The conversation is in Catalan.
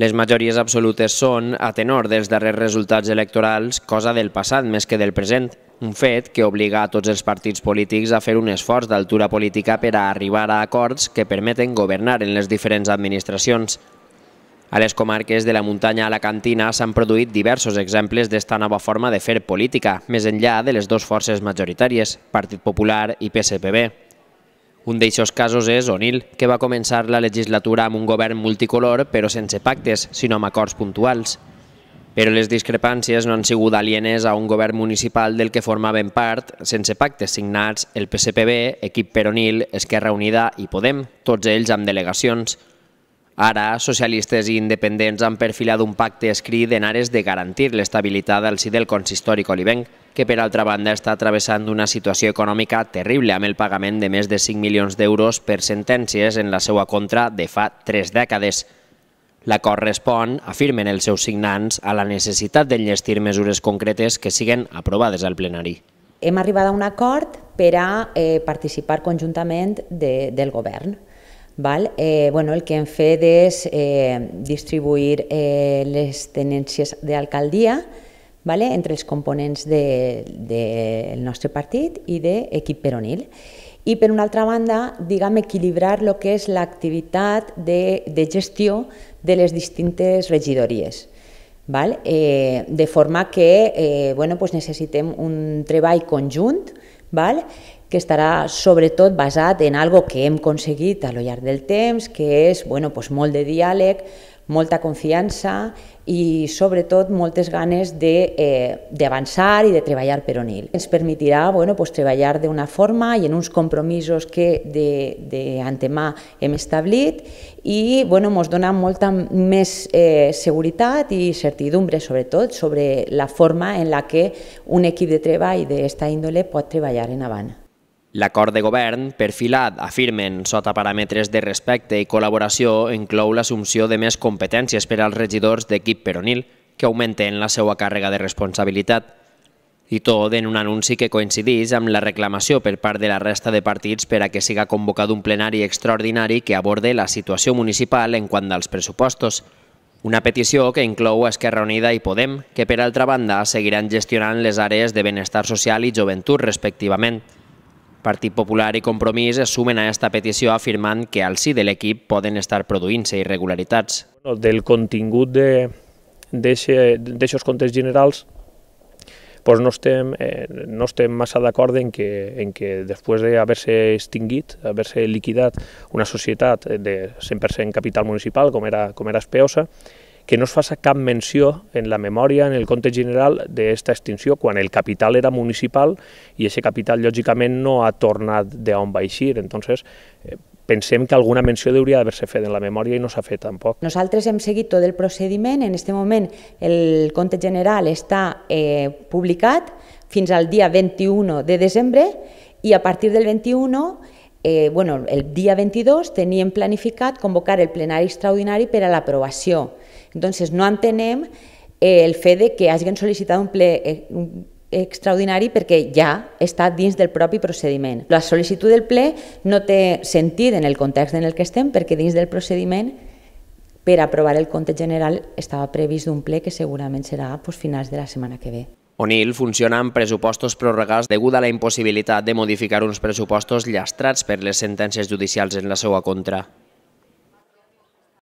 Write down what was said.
Les majories absolutes són, a tenor dels darrers resultats electorals, cosa del passat més que del present, un fet que obliga a tots els partits polítics a fer un esforç d'altura política per a arribar a acords que permeten governar en les diferents administracions. A les comarques de la muntanya alacantina s'han produït diversos exemples d'esta nova forma de fer política, més enllà de les dues forces majoritàries, Partit Popular i PSPB. Un d'aixòs casos és O'Neill, que va començar la legislatura amb un govern multicolor però sense pactes, sinó amb acords puntuals. Però les discrepàncies no han sigut alienes a un govern municipal del que formaven part, sense pactes signats, el PSPB, Equip Peronil, Esquerra Unida i Podem, tots ells amb delegacions. Ara, socialistes i independents han perfilat un pacte escrit en ares de garantir l'estabilitat al si del consistori colibenc, que per altra banda està travessant una situació econòmica terrible amb el pagament de més de 5 milions d'euros per sentències en la seva contra de fa tres dècades. L'acord respon, afirmen els seus signants, a la necessitat d'enllestir mesures concretes que siguen aprovades al plenari. Hem arribat a un acord per a eh, participar conjuntament de, del govern. Val? Eh, bueno, el que hem fet és eh, distribuir eh, les tenències d'alcaldia vale? entre els components del de, de nostre partit i d'equip peronil. I per una altra banda, diguem, equilibrar el que és l'activitat de, de gestió de les distintes regidories. Val? Eh, de forma que eh, bueno, pues necessitem un treball conjunt val? que estarà sobretot basat en algo que hem aconseguit a lo llarg del temps, que és bueno, pues molt de diàleg, molta confiança i sobretot moltes ganes d'avançar eh, i de treballar per on ell. Ens permetirà bueno, pues, treballar d'una forma i en uns compromisos que d'antemà hem establit i bueno, dona molta més eh, seguretat i certidumbre sobretot sobre la forma en la que un equip de treball d'esta índole pot treballar en Havana. L'acord de govern, perfilat, afirmen, sota paràmetres de respecte i col·laboració, inclou l'assumpció de més competències per als regidors d'equip peronil, que augmenten la seva càrrega de responsabilitat. I tot en un anunci que coincidís amb la reclamació per part de la resta de partits per a que siga convocat un plenari extraordinari que aborde la situació municipal en quant als pressupostos. Una petició que inclou Esquerra Unida i Podem, que per altra banda seguiran gestionant les àrees de benestar social i joventut respectivament. Partit Popular i Compromís es sumen a aquesta petició afirmant que al sí de l'equip poden estar produint-se irregularitats. del contingut d'aquests comptes generals pues no, estem, eh, no estem massa d'acord en que, en que després d'haver-se extingit, haver-se liquidat una societat de 100% capital municipal com era, com era Espeosa, que no es faci cap menció en la memòria, en el compte general d'aquesta extinció, quan el capital era municipal i aquest capital, lògicament, no ha tornat d'on va eixir. Entonces, eh, pensem que alguna menció hauria d'haver-se fet en la memòria i no s'ha fet tampoc. Nosaltres hem seguit tot el procediment, en aquest moment el compte general està eh, publicat fins al dia 21 de desembre i a partir del 21 eh, bueno, el dia 22 teníem planificat convocar el plenari extraordinari per a l'aprovació. Entonces, no entenem eh, el fet de que hagin sol·licitat un ple eh, un extraordinari perquè ja està dins del propi procediment. La sol·licitud del ple no té sentit en el context en el que estem perquè dins del procediment per aprovar el compte general estava previst un ple que segurament serà pues, finals de la setmana que ve. O'Neill funciona amb pressupostos prorrogats degut a la impossibilitat de modificar uns pressupostos llastrats per les sentències judicials en la seva contra.